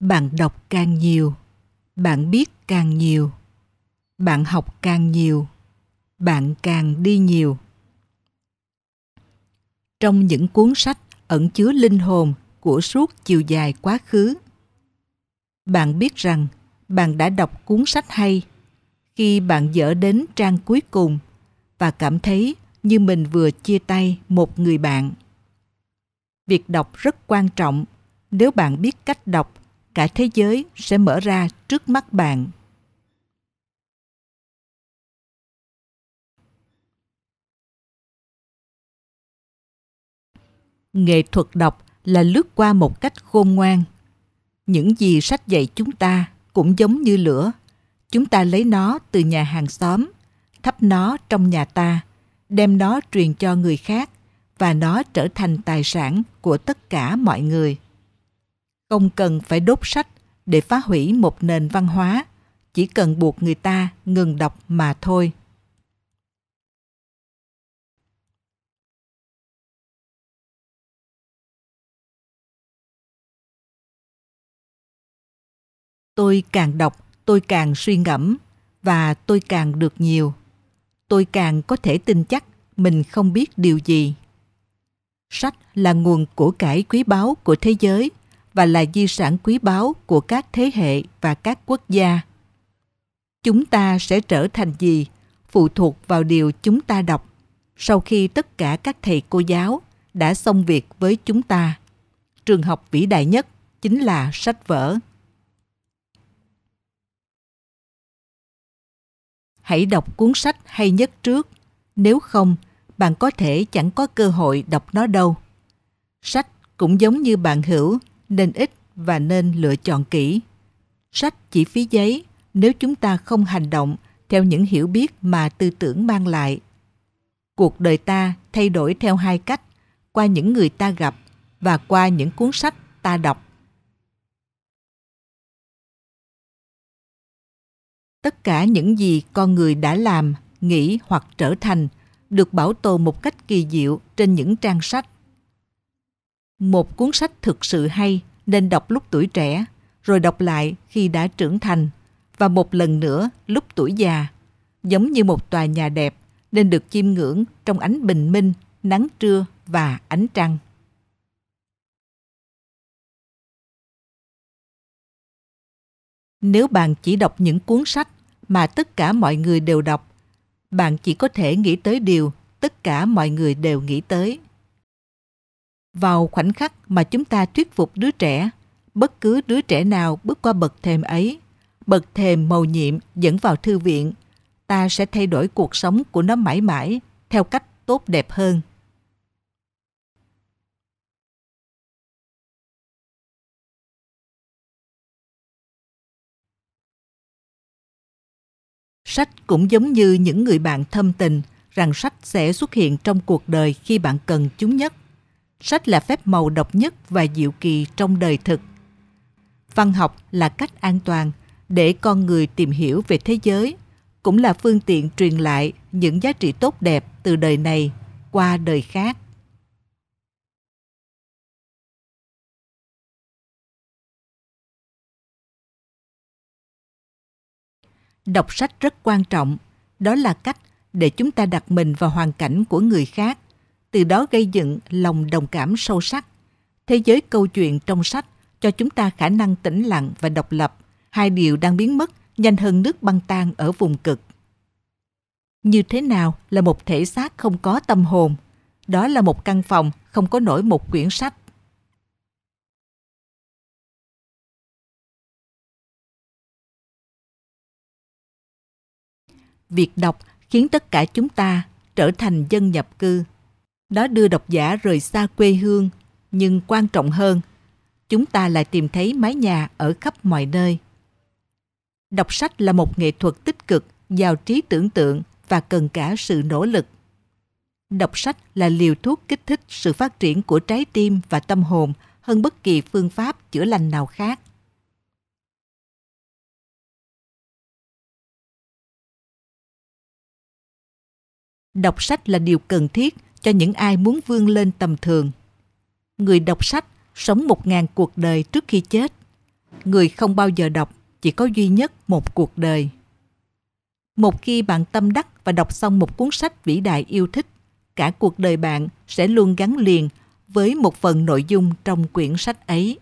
bạn đọc càng nhiều bạn biết càng nhiều bạn học càng nhiều bạn càng đi nhiều trong những cuốn sách ẩn chứa linh hồn của suốt chiều dài quá khứ bạn biết rằng bạn đã đọc cuốn sách hay khi bạn dở đến trang cuối cùng và cảm thấy như mình vừa chia tay một người bạn việc đọc rất quan trọng nếu bạn biết cách đọc cả thế giới sẽ mở ra trước mắt bạn. Nghệ thuật đọc là lướt qua một cách khôn ngoan. Những gì sách dạy chúng ta cũng giống như lửa. Chúng ta lấy nó từ nhà hàng xóm, thắp nó trong nhà ta, đem nó truyền cho người khác và nó trở thành tài sản của tất cả mọi người không cần phải đốt sách để phá hủy một nền văn hóa chỉ cần buộc người ta ngừng đọc mà thôi tôi càng đọc tôi càng suy ngẫm và tôi càng được nhiều tôi càng có thể tin chắc mình không biết điều gì sách là nguồn của cải quý báu của thế giới và là di sản quý báu của các thế hệ và các quốc gia. Chúng ta sẽ trở thành gì phụ thuộc vào điều chúng ta đọc sau khi tất cả các thầy cô giáo đã xong việc với chúng ta. Trường học vĩ đại nhất chính là sách vở. Hãy đọc cuốn sách hay nhất trước, nếu không, bạn có thể chẳng có cơ hội đọc nó đâu. Sách cũng giống như bạn hữu nên ít và nên lựa chọn kỹ. Sách chỉ phí giấy nếu chúng ta không hành động theo những hiểu biết mà tư tưởng mang lại. Cuộc đời ta thay đổi theo hai cách, qua những người ta gặp và qua những cuốn sách ta đọc. Tất cả những gì con người đã làm, nghĩ hoặc trở thành được bảo tồn một cách kỳ diệu trên những trang sách một cuốn sách thực sự hay nên đọc lúc tuổi trẻ, rồi đọc lại khi đã trưởng thành và một lần nữa lúc tuổi già. Giống như một tòa nhà đẹp nên được chiêm ngưỡng trong ánh bình minh, nắng trưa và ánh trăng. Nếu bạn chỉ đọc những cuốn sách mà tất cả mọi người đều đọc, bạn chỉ có thể nghĩ tới điều tất cả mọi người đều nghĩ tới. Vào khoảnh khắc mà chúng ta thuyết phục đứa trẻ, bất cứ đứa trẻ nào bước qua bậc thềm ấy, bậc thềm màu nhiệm dẫn vào thư viện, ta sẽ thay đổi cuộc sống của nó mãi mãi theo cách tốt đẹp hơn. Sách cũng giống như những người bạn thâm tình rằng sách sẽ xuất hiện trong cuộc đời khi bạn cần chúng nhất. Sách là phép màu độc nhất và diệu kỳ trong đời thực. Văn học là cách an toàn để con người tìm hiểu về thế giới, cũng là phương tiện truyền lại những giá trị tốt đẹp từ đời này qua đời khác. Đọc sách rất quan trọng, đó là cách để chúng ta đặt mình vào hoàn cảnh của người khác từ đó gây dựng lòng đồng cảm sâu sắc. Thế giới câu chuyện trong sách cho chúng ta khả năng tĩnh lặng và độc lập, hai điều đang biến mất nhanh hơn nước băng tan ở vùng cực. Như thế nào là một thể xác không có tâm hồn? Đó là một căn phòng không có nổi một quyển sách. Việc đọc khiến tất cả chúng ta trở thành dân nhập cư nó đưa độc giả rời xa quê hương, nhưng quan trọng hơn, chúng ta lại tìm thấy mái nhà ở khắp mọi nơi. Đọc sách là một nghệ thuật tích cực, giàu trí tưởng tượng và cần cả sự nỗ lực. Đọc sách là liều thuốc kích thích sự phát triển của trái tim và tâm hồn hơn bất kỳ phương pháp chữa lành nào khác. Đọc sách là điều cần thiết cho những ai muốn vươn lên tầm thường. Người đọc sách sống một ngàn cuộc đời trước khi chết. Người không bao giờ đọc chỉ có duy nhất một cuộc đời. Một khi bạn tâm đắc và đọc xong một cuốn sách vĩ đại yêu thích, cả cuộc đời bạn sẽ luôn gắn liền với một phần nội dung trong quyển sách ấy.